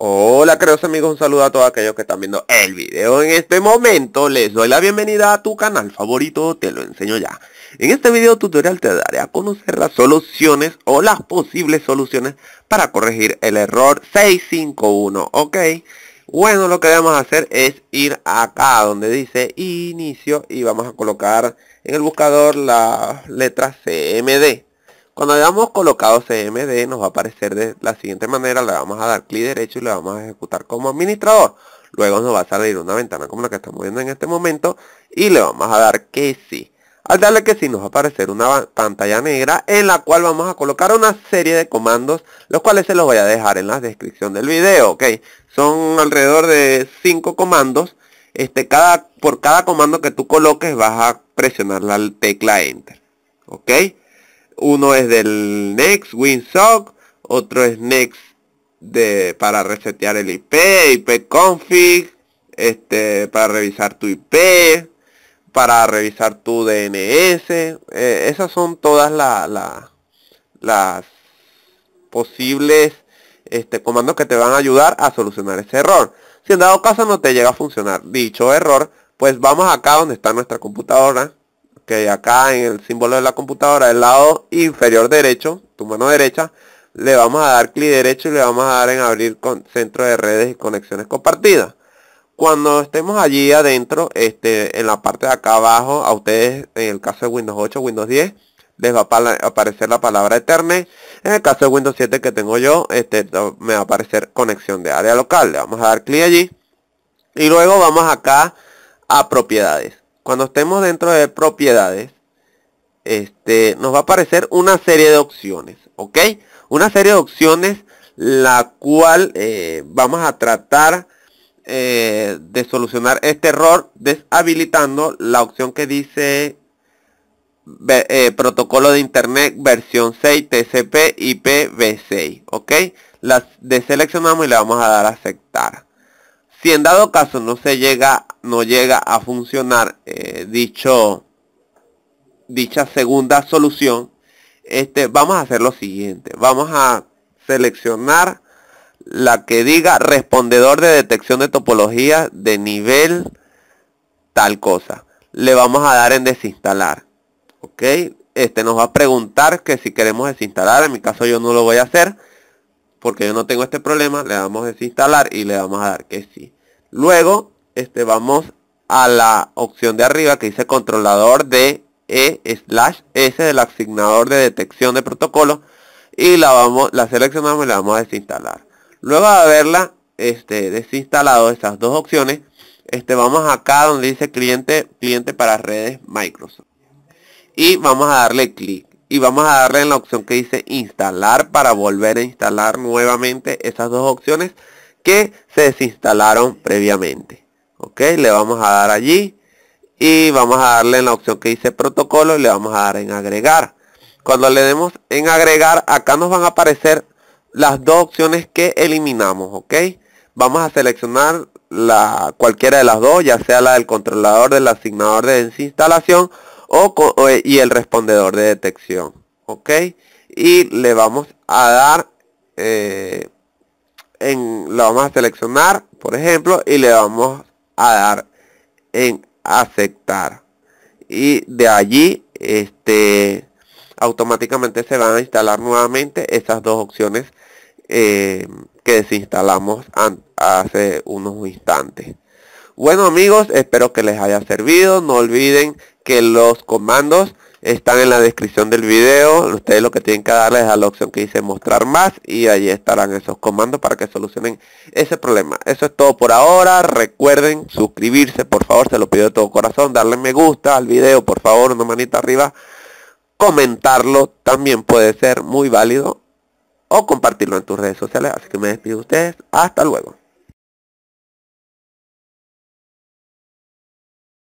Hola queridos amigos, un saludo a todos aquellos que están viendo el video en este momento, les doy la bienvenida a tu canal favorito, te lo enseño ya. En este video tutorial te daré a conocer las soluciones o las posibles soluciones para corregir el error 651, ok. Bueno, lo que debemos hacer es ir acá donde dice inicio y vamos a colocar en el buscador la letra CMD. Cuando hayamos colocado CMD nos va a aparecer de la siguiente manera, le vamos a dar clic derecho y le vamos a ejecutar como administrador. Luego nos va a salir una ventana como la que estamos viendo en este momento y le vamos a dar que sí. Al darle que sí nos va a aparecer una pantalla negra en la cual vamos a colocar una serie de comandos, los cuales se los voy a dejar en la descripción del video, ok. Son alrededor de 5 comandos. Este, cada, por cada comando que tú coloques vas a presionar la tecla Enter, ok. Uno es del Next WinSock, otro es Next de, para resetear el IP, IP config, este, para revisar tu IP, para revisar tu DNS. Eh, esas son todas las posibles este, comandos que te van a ayudar a solucionar ese error. Si en dado caso no te llega a funcionar dicho error, pues vamos acá donde está nuestra computadora que acá en el símbolo de la computadora, del lado inferior derecho, tu mano derecha, le vamos a dar clic derecho y le vamos a dar en abrir con centro de redes y conexiones compartidas. Cuando estemos allí adentro, este, en la parte de acá abajo, a ustedes, en el caso de Windows 8, Windows 10, les va a aparecer la palabra Ethernet. En el caso de Windows 7 que tengo yo, este, me va a aparecer conexión de área local. Le vamos a dar clic allí. Y luego vamos acá a propiedades cuando estemos dentro de propiedades, este, nos va a aparecer una serie de opciones, ¿ok? Una serie de opciones la cual eh, vamos a tratar eh, de solucionar este error deshabilitando la opción que dice eh, protocolo de internet versión 6 TCP IPv6 ok las deseleccionamos y le vamos a dar a aceptar si en dado caso no se llega no llega a funcionar eh, dicho, dicha segunda solución, este, vamos a hacer lo siguiente. Vamos a seleccionar la que diga respondedor de detección de topología de nivel tal cosa. Le vamos a dar en desinstalar. ¿Ok? Este nos va a preguntar que si queremos desinstalar. En mi caso yo no lo voy a hacer porque yo no tengo este problema. Le damos a desinstalar y le vamos a dar que sí. Luego este, vamos a la opción de arriba que dice controlador de E slash S del asignador de detección de protocolo y la vamos, la seleccionamos y la vamos a desinstalar. Luego de haberla este, desinstalado esas dos opciones, este, vamos acá donde dice cliente, cliente para redes Microsoft. Y vamos a darle clic. Y vamos a darle en la opción que dice instalar para volver a instalar nuevamente esas dos opciones que se desinstalaron previamente ok le vamos a dar allí y vamos a darle en la opción que dice protocolo y le vamos a dar en agregar cuando le demos en agregar acá nos van a aparecer las dos opciones que eliminamos ok vamos a seleccionar la, cualquiera de las dos ya sea la del controlador del asignador de desinstalación o, y el respondedor de detección ok y le vamos a dar eh, en, la vamos a seleccionar por ejemplo y le vamos a dar en aceptar y de allí este automáticamente se van a instalar nuevamente esas dos opciones eh, que desinstalamos hace unos instantes bueno amigos espero que les haya servido no olviden que los comandos están en la descripción del video. Ustedes lo que tienen que darles es a la opción que dice mostrar más y allí estarán esos comandos para que solucionen ese problema. Eso es todo por ahora. Recuerden suscribirse, por favor, se lo pido de todo corazón. Darle me gusta al video, por favor, una manita arriba. Comentarlo también puede ser muy válido o compartirlo en tus redes sociales. Así que me despido de ustedes. Hasta luego.